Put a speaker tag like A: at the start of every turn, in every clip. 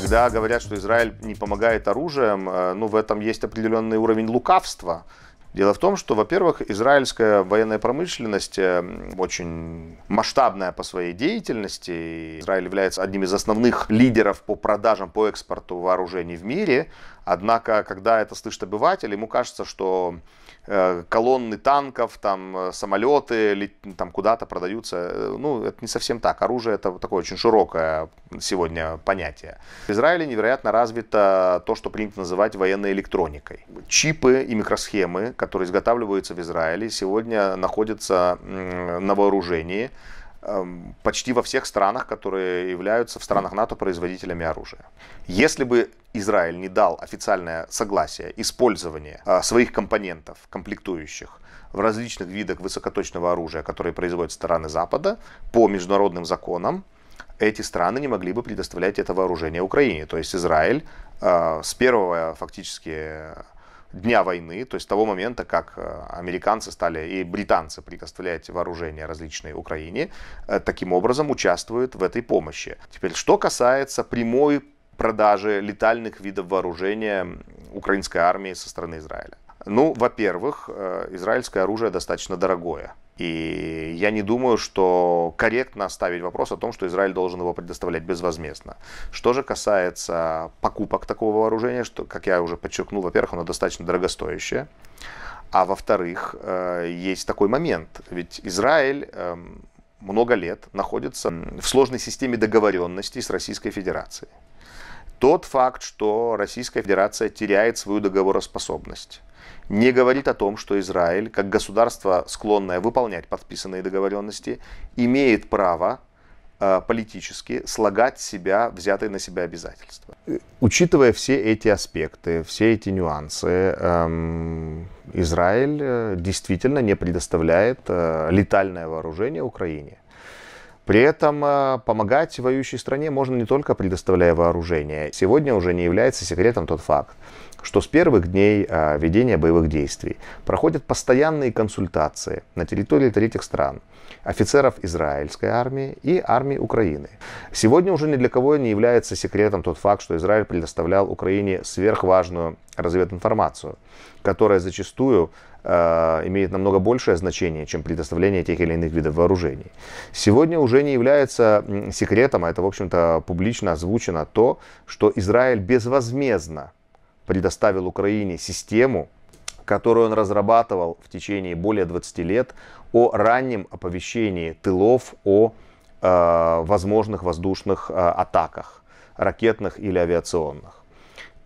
A: Когда говорят, что Израиль не помогает оружием, э, ну, в этом есть определенный уровень лукавства. Дело в том, что, во-первых, израильская военная промышленность э, очень масштабная по своей деятельности. Израиль является одним из основных лидеров по продажам, по экспорту вооружений в мире. Однако, когда это слышит обыватель, ему кажется, что э, колонны танков, там, э, самолеты там куда-то продаются. Э, ну, это не совсем так. Оружие это такое очень широкое сегодня понятие. В Израиле невероятно развито то, что принято называть военной электроникой. Чипы и микросхемы, которые изготавливаются в Израиле, сегодня находятся на вооружении эм, почти во всех странах, которые являются в странах НАТО производителями оружия. Если бы Израиль не дал официальное согласие использования а, своих компонентов, комплектующих в различных видах высокоточного оружия, которые производят страны Запада, по международным законам, эти страны не могли бы предоставлять это вооружение Украине. То есть Израиль а, с первого фактически дня войны, то есть с того момента, как а, американцы стали и британцы предоставлять вооружение различные Украине, э, таким образом участвуют в этой помощи. Теперь, что касается прямой продажи летальных видов вооружения украинской армии со стороны Израиля? Ну, во-первых, э, израильское оружие достаточно дорогое. И я не думаю, что корректно оставить вопрос о том, что Израиль должен его предоставлять безвозмездно. Что же касается покупок такого вооружения, что, как я уже подчеркнул, во-первых, оно достаточно дорогостоящее. А во-вторых, э, есть такой момент. Ведь Израиль эм, много лет находится в сложной системе договоренностей с Российской Федерацией. Тот факт, что Российская Федерация теряет свою договороспособность, не говорит о том, что Израиль, как государство, склонное выполнять подписанные договоренности, имеет право Э, политически слагать себя, взятые на себя обязательства. Учитывая все эти аспекты, все эти нюансы, эм, Израиль э, действительно не предоставляет э, летальное вооружение Украине. При этом э, помогать воюющей стране можно не только предоставляя вооружение. Сегодня уже не является секретом тот факт, что с первых дней э, ведения боевых действий проходят постоянные консультации на территории третьих стран офицеров израильской армии и армии Украины. Сегодня уже ни для кого не является секретом тот факт, что Израиль предоставлял Украине сверхважную развединформацию, которая зачастую Э, имеет намного большее значение, чем предоставление тех или иных видов вооружений. Сегодня уже не является секретом, а это, в общем-то, публично озвучено то, что Израиль безвозмездно предоставил Украине систему, которую он разрабатывал в течение более 20 лет о раннем оповещении тылов о э, возможных воздушных э, атаках, ракетных или авиационных.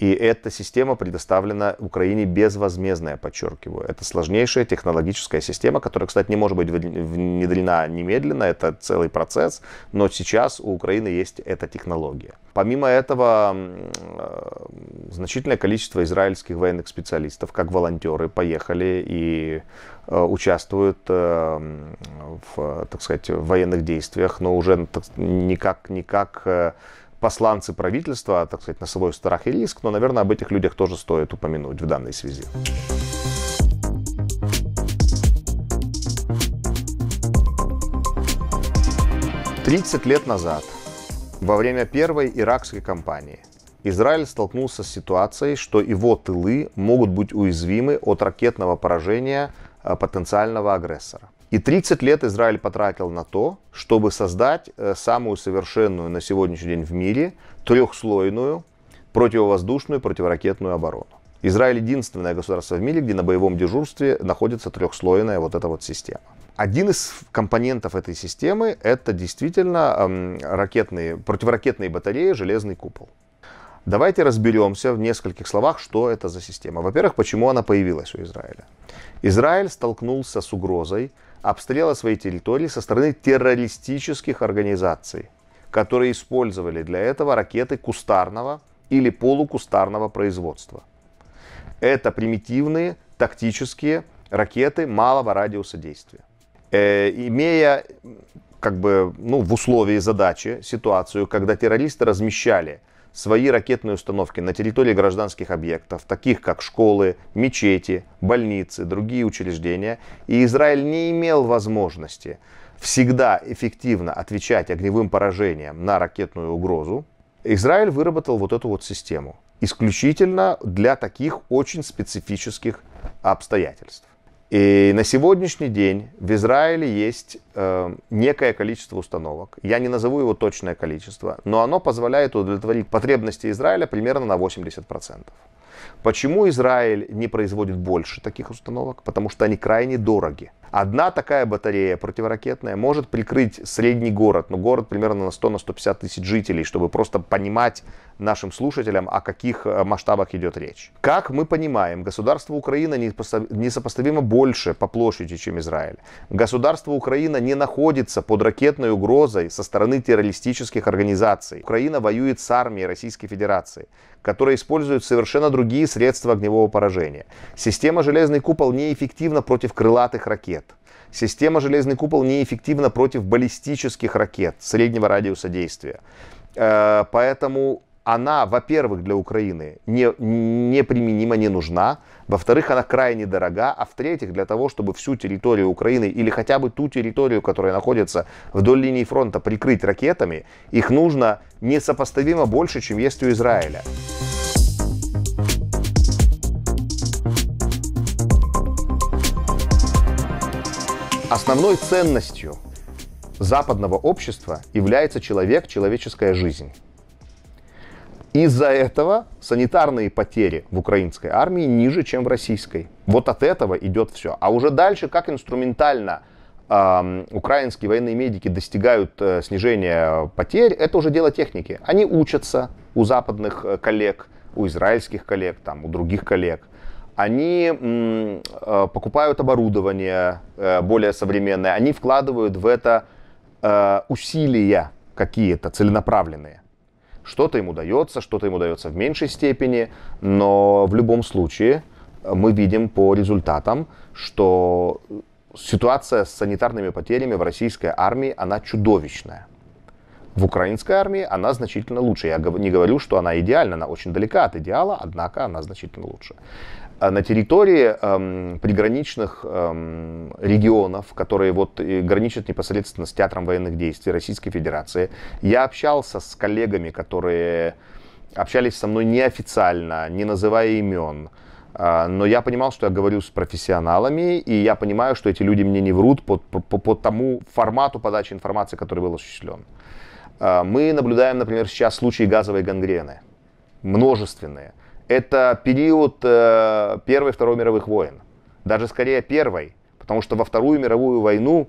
A: И эта система предоставлена Украине безвозмездная, подчеркиваю. Это сложнейшая технологическая система, которая, кстати, не может быть внедрена немедленно, это целый процесс, но сейчас у Украины есть эта технология. Помимо этого, э, значительное количество израильских военных специалистов, как волонтеры, поехали и э, участвуют э, в, так сказать, военных действиях, но уже так, никак, никак посланцы правительства, так сказать, на свой страх и риск, но, наверное, об этих людях тоже стоит упомянуть в данной связи. Тридцать лет назад, во время первой иракской кампании, Израиль столкнулся с ситуацией, что его тылы могут быть уязвимы от ракетного поражения а, потенциального агрессора. И 30 лет Израиль потратил на то, чтобы создать э, самую совершенную на сегодняшний день в мире трехслойную противовоздушную противоракетную оборону. Израиль единственное государство в мире, где на боевом дежурстве находится трехслойная вот эта вот система. Один из компонентов этой системы это действительно ракетные, противоракетные батареи «Железный купол». Давайте разберемся в нескольких словах, что это за система. Во-первых, почему она появилась у Израиля. Израиль столкнулся с угрозой обстрела своей территории со стороны террористических организаций, которые использовали для этого ракеты кустарного или полукустарного производства. Это примитивные тактические ракеты малого радиуса действия. Э, имея как бы, ну, в условии задачи ситуацию, когда террористы размещали свои ракетные установки на территории гражданских объектов, таких как школы, мечети, больницы, другие учреждения, и Израиль не имел возможности всегда эффективно отвечать огневым поражением на ракетную угрозу, Израиль выработал вот эту вот систему исключительно для таких очень специфических обстоятельств. И на сегодняшний день в Израиле есть э, некое количество установок. Я не назову его точное количество, но оно позволяет удовлетворить потребности Израиля примерно на 80%. процентов. Почему Израиль не производит больше таких установок? Потому что они крайне дороги. Одна такая батарея противоракетная может прикрыть средний город, ну город примерно на 100 на 150 тысяч жителей, чтобы просто понимать нашим слушателям, о каких э, масштабах идет речь. Как мы понимаем, государство Украина несопоставимо больше по площади, чем Израиль. Государство Украина не находится под ракетной угрозой со стороны террористических организаций. Украина воюет с армией Российской Федерации, которая использует совершенно другие другие средства огневого поражения. Система «Железный купол» неэффективна против крылатых ракет. Система «Железный купол» неэффективна против баллистических ракет среднего радиуса действия. Э, поэтому она, во-первых, для Украины не, не применима, не нужна. Во-вторых, она крайне дорога. А в-третьих, для того, чтобы всю территорию Украины или хотя бы ту территорию, которая находится вдоль линии фронта, прикрыть ракетами, их нужно несопоставимо больше, чем есть у Израиля. Основной ценностью западного общества является человек, человеческая жизнь. Из-за этого санитарные потери в украинской армии ниже, чем в российской. Вот от этого идет все. А уже дальше, как инструментально э, украинские военные медики достигают э, снижения потерь, это уже дело техники. Они учатся у западных э, коллег, у израильских коллег, там, у других коллег они э, покупают оборудование э, более современное, они вкладывают в это э, усилия какие-то целенаправленные. Что-то им удается, что-то им удается в меньшей степени, но в любом случае мы видим по результатам, что ситуация с санитарными потерями в российской армии, она чудовищная. В украинской армии она значительно лучше. Я не говорю, что она идеальна, она очень далека от идеала, однако она значительно лучше. А на территории эм, приграничных эм, регионов, которые вот граничат непосредственно с театром военных действий Российской Федерации, я общался с коллегами, которые общались со мной неофициально, не называя имен. А, но я понимал, что я говорю с профессионалами, и я понимаю, что эти люди мне не врут по, по, по тому формату подачи информации, который был осуществлен. А, мы наблюдаем, например, сейчас случаи газовой гангрены, множественные. Это период э, Первой и Второй мировых войн, даже скорее Первой, потому что во Вторую мировую войну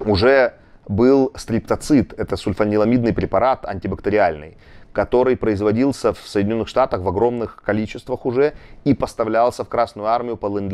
A: уже был стриптоцит, это сульфаниламидный препарат антибактериальный, который производился в Соединенных Штатах в огромных количествах уже и поставлялся в Красную Армию по ленд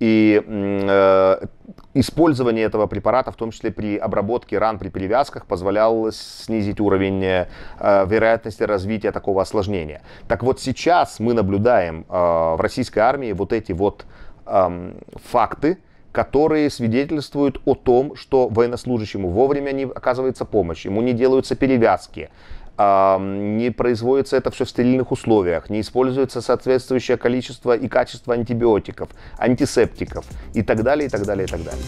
A: и э, использование этого препарата, в том числе при обработке ран при перевязках, позволяло снизить уровень э, вероятности развития такого осложнения. Так вот сейчас мы наблюдаем э, в российской армии вот эти вот э, факты, которые свидетельствуют о том, что военнослужащему вовремя не оказывается помощь, ему не делаются перевязки, не производится это все в стерильных условиях, не используется соответствующее количество и качество антибиотиков, антисептиков и так далее, и так далее, и так далее.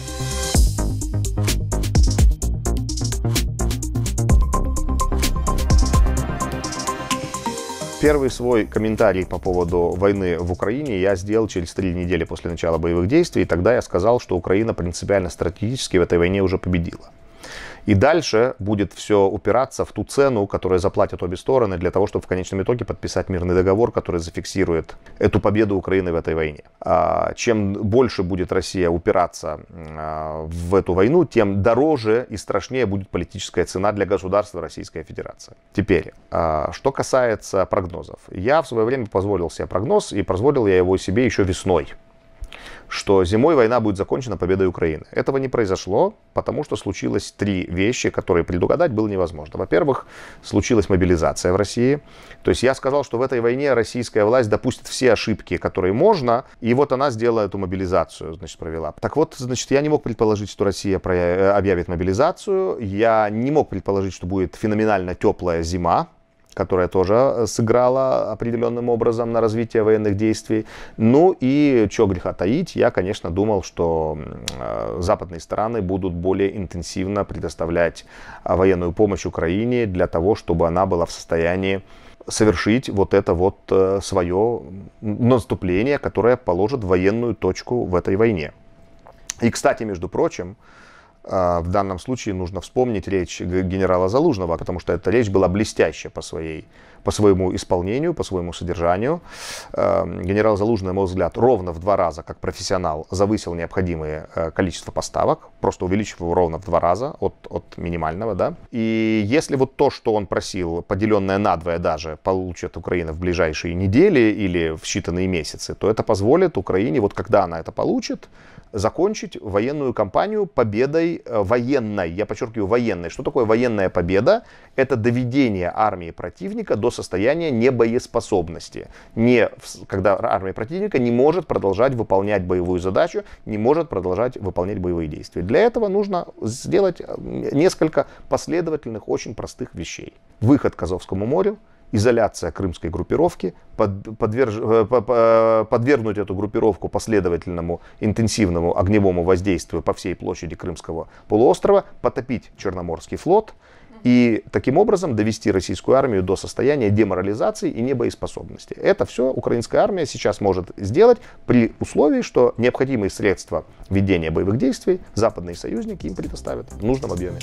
A: Первый свой комментарий по поводу войны в Украине я сделал через три недели после начала боевых действий, и тогда я сказал, что Украина принципиально стратегически в этой войне уже победила. И дальше будет все упираться в ту цену, которую заплатят обе стороны для того, чтобы в конечном итоге подписать мирный договор, который зафиксирует эту победу Украины в этой войне. А, чем больше будет Россия упираться а, в эту войну, тем дороже и страшнее будет политическая цена для государства Российской Федерации. Теперь, а, что касается прогнозов. Я в свое время позволил себе прогноз, и позволил я его себе еще весной что зимой война будет закончена победой Украины. Этого не произошло, потому что случилось три вещи, которые предугадать было невозможно. Во-первых, случилась мобилизация в России. То есть я сказал, что в этой войне российская власть допустит все ошибки, которые можно, и вот она сделала эту мобилизацию, значит, провела. Так вот, значит, я не мог предположить, что Россия э, объявит мобилизацию, я не мог предположить, что будет феноменально теплая зима, которая тоже а, сыграла определенным образом на развитие военных действий. Ну и, что греха таить, я, конечно, думал, что а, западные страны будут более интенсивно предоставлять а, военную помощь Украине для того, чтобы она была в состоянии совершить вот это вот э, свое наступление, которое положит военную точку в этой войне. И, кстати, между прочим, а, в данном случае нужно вспомнить речь генерала Залужного, потому что эта речь была блестящая по, своей, по своему исполнению, по своему содержанию. А, генерал Залужный, на мой взгляд, ровно в два раза, как профессионал, завысил необходимое э, количество поставок, просто увеличив его ровно в два раза от, от минимального. Да? И если вот то, что он просил, поделенное на двое даже, получит Украина в ближайшие недели или в считанные месяцы, то это позволит Украине, вот когда она это получит, закончить военную кампанию победой э, военной. Я подчеркиваю, военной. Что такое военная победа? Это доведение армии противника до состояния небоеспособности. Не, когда армия противника не может продолжать выполнять боевую задачу, не может продолжать выполнять боевые действия. Для этого нужно сделать э, несколько последовательных, очень простых вещей. Выход к Азовскому морю – изоляция крымской группировки, под, подверж, э, подвергнуть эту группировку последовательному интенсивному огневому воздействию по всей площади Крымского полуострова, потопить Черноморский флот и таким образом довести российскую армию до состояния деморализации и небоеспособности. Это все украинская армия сейчас может сделать при условии, что необходимые средства ведения боевых действий западные союзники им предоставят в нужном объеме.